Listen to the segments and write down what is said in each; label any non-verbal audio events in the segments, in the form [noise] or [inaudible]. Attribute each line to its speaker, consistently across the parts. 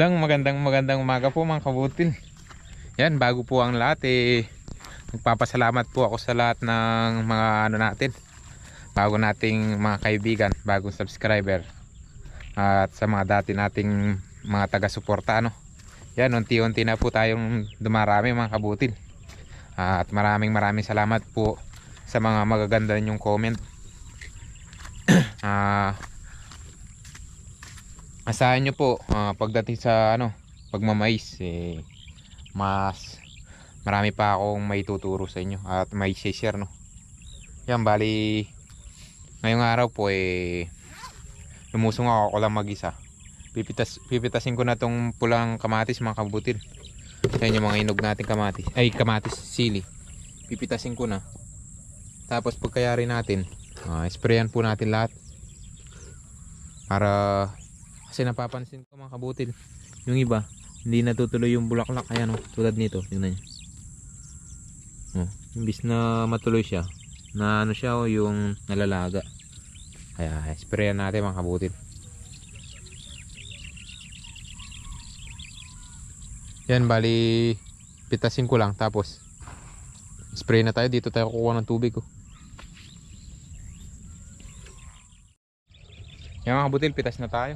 Speaker 1: Isang magandang magandang umaga po mga kabutil. Yan, bago po ang lahat eh, nagpapasalamat po ako sa lahat ng mga ano natin. Bago nating mga kaibigan, bagong subscriber. At sa mga dati nating mga taga-suporta ano. Yan, unti-unti na po tayong dumarami mga kabutil. At maraming maraming salamat po sa mga magaganda ninyong comment. [clears throat] Ah... uh, asahan nyo po uh, pagdating sa ano pagmamais eh, mas marami pa akong maituturo sa inyo at may share no yan bali ngayong araw po eh lumusong ako ako lang mag isa pipitas, pipitasin ko na tong pulang kamatis mga kabutil yan yung mga inog natin kamatis ay kamatis sili pipitasin ko na tapos pagkayari natin uh, sprayan po natin lahat para kasi napapansin ko mga kabutil, yung iba, hindi natutuloy yung bulaklak. Ayan o, oh, tulad nito. Tingnan nyo. Oh, imbis na matuloy siya, na ano siya o, oh, yung nalalaga. Kaya sprayan natin mga kabutil. Yan bali pitasin ko lang tapos spray na tayo dito tayo kukuha ng tubig ko. Oh. Yan mga kabutil pitas na tayo.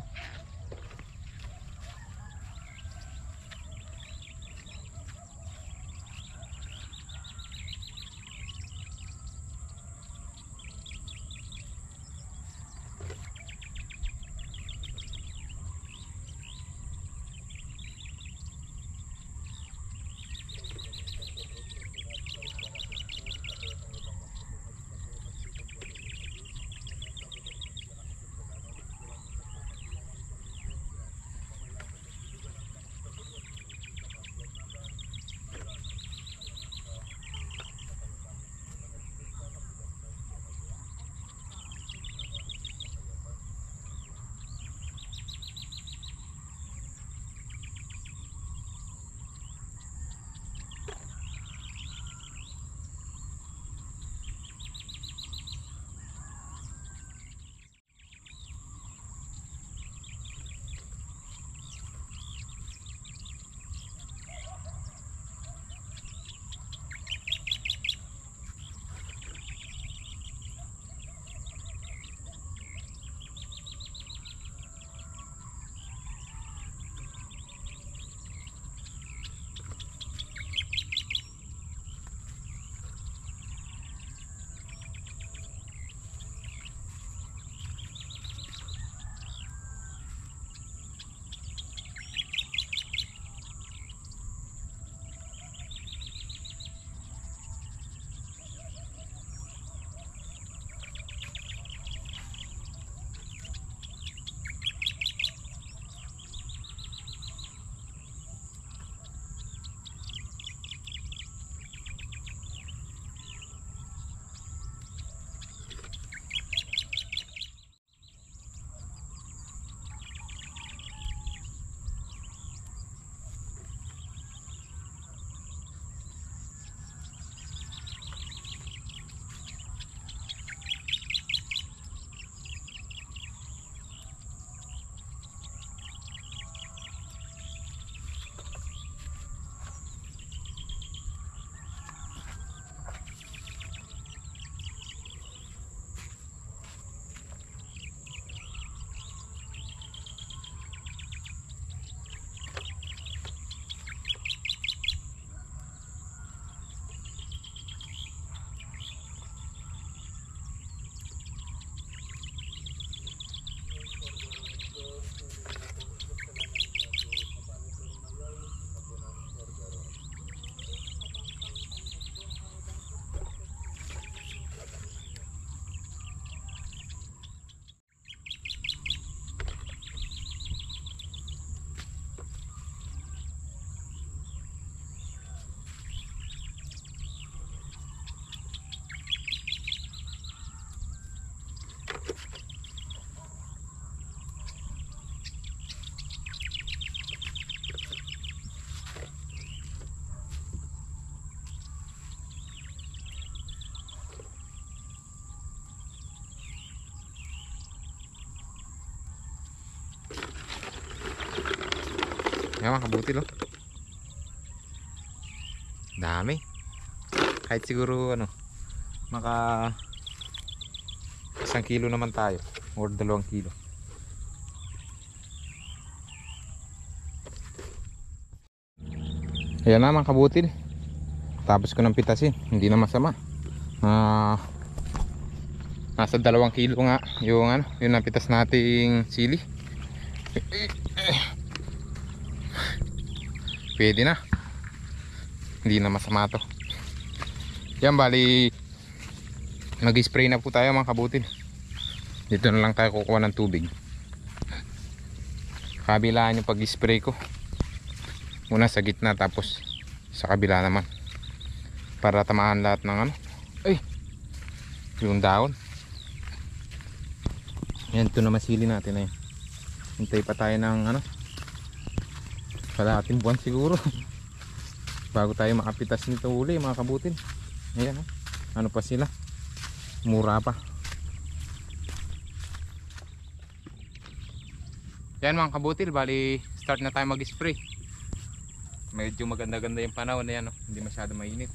Speaker 1: Yan mga lo Dami. Kahit siguro ano, maka isang kilo naman tayo or dalawang kilo. Ayan na mga Tapos ko ng pitasin. Hindi na masama. Uh, nasa dalawang kilo nga yung ano, yung napitas nating sili pwede na hindi na masama to yan bali mag spray na po tayo mga kabutin dito na lang tayo kukuha ng tubig kabilaan yung pag spray ko muna sa gitna tapos sa kabila naman para tamaan lahat ng ano ay yung daon yan ito na masili natin ay eh. hintay pa tayo ng ano kalahating buwan siguro [laughs] bago tayo makapitas nito uli mga kabutin ayan oh. ano pa sila mura pa yan mga kabutin bali start na tayo mag spray medyo maganda ganda yung panahon na oh. hindi masyado mainit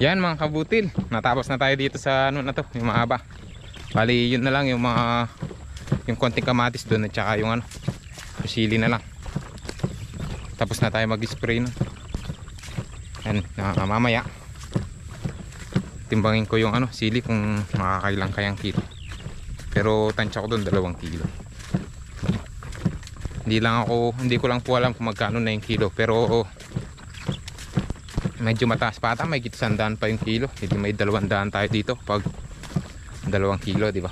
Speaker 1: Yan mga kabutil, natapos na tayo dito sa ano na to, yung mahaba. Bali yun na lang yung mga yung konting kamatis doon at saka yung ano, sili na lang. Tapos na tayo mag-spray na. Yan, uh, mamaya timbangin ko yung ano, sili kung makakailang kayang kilo. Pero tansya ko doon dalawang kilo. Hindi lang ako, hindi ko lang po alam kung magkano na yung kilo pero oh, medyo mataas pa ata may sandaan pa yung kilo hindi may dalawang daan tayo dito pag dalawang kilo di ba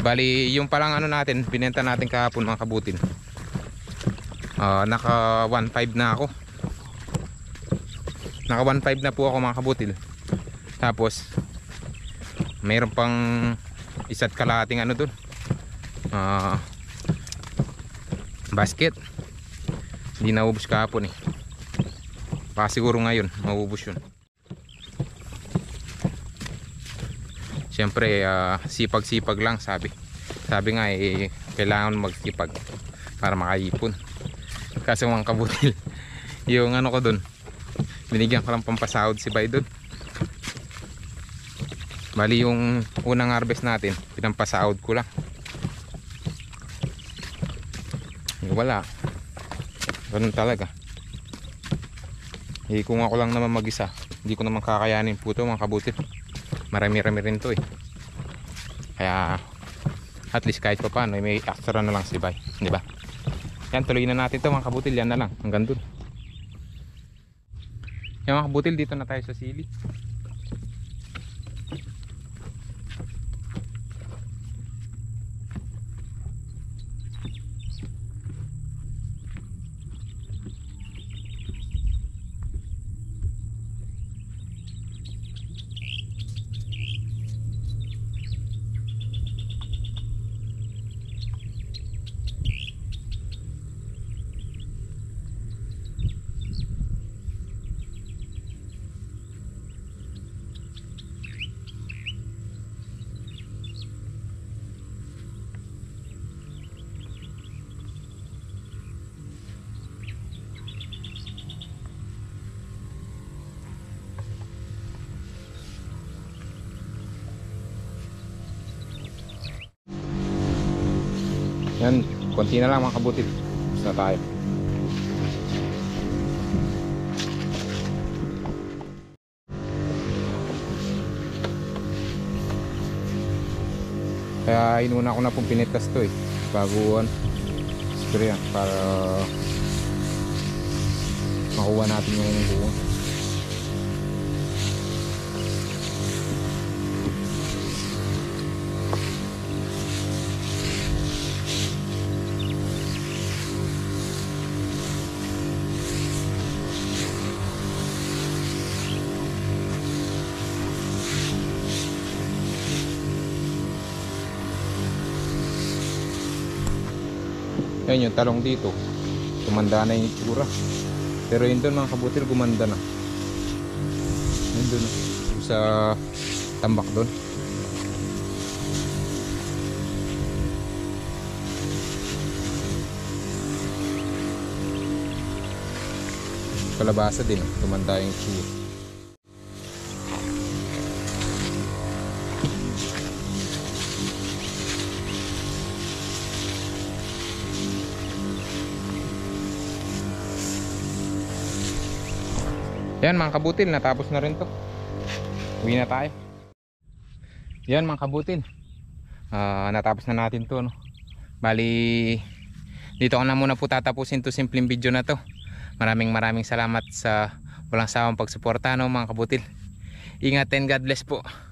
Speaker 1: bali yung palang ano natin binenta natin kahapon mga kabutin uh, naka 1.5 na ako naka 1.5 na po ako mga kabutil tapos mayroon pang isa't kalating ano dun uh, basket hindi naubos kahapon eh Baka siguro ngayon, maubos yun. Siyempre, uh, sipag-sipag lang sabi. Sabi nga, eh, kailangan magsipag para makaipon. Kaso mga kabutil, [laughs] yung ano ko dun, binigyan ko lang pampasahod si Baydod. Bali yung unang harvest natin, pinampasahod ko lang. Wala. Ganun talaga eh kung ako lang naman mag isa hindi ko naman kakayanin po ito mga kabutit marami rami rin to eh kaya at least kahit pa paano eh, may extra na lang si Bay di ba yan tuloy na natin to mga kabutil yan na lang hanggang dun yan mga kabutil dito na tayo sa sili konti na lang mga kabutit tapos na tayo kaya inuna ko na pong pinitas to eh baguhan spray para makuha natin yung buong Ayan yung talong dito. Gumanda na yung itsura. Pero yun doon mga kabutil, gumanda na. Yun doon. sa tambak doon. Kalabasa din. Gumanda yung itsura. Yan mga kabutil, natapos na rin to. Uwi na tayo. Yan mga kabutil. Uh, natapos na natin to. No? Bali, dito ko na muna po tatapusin to simpleng video na to. Maraming maraming salamat sa walang sawang pagsuporta no mga kabutil. Ingat and God bless po.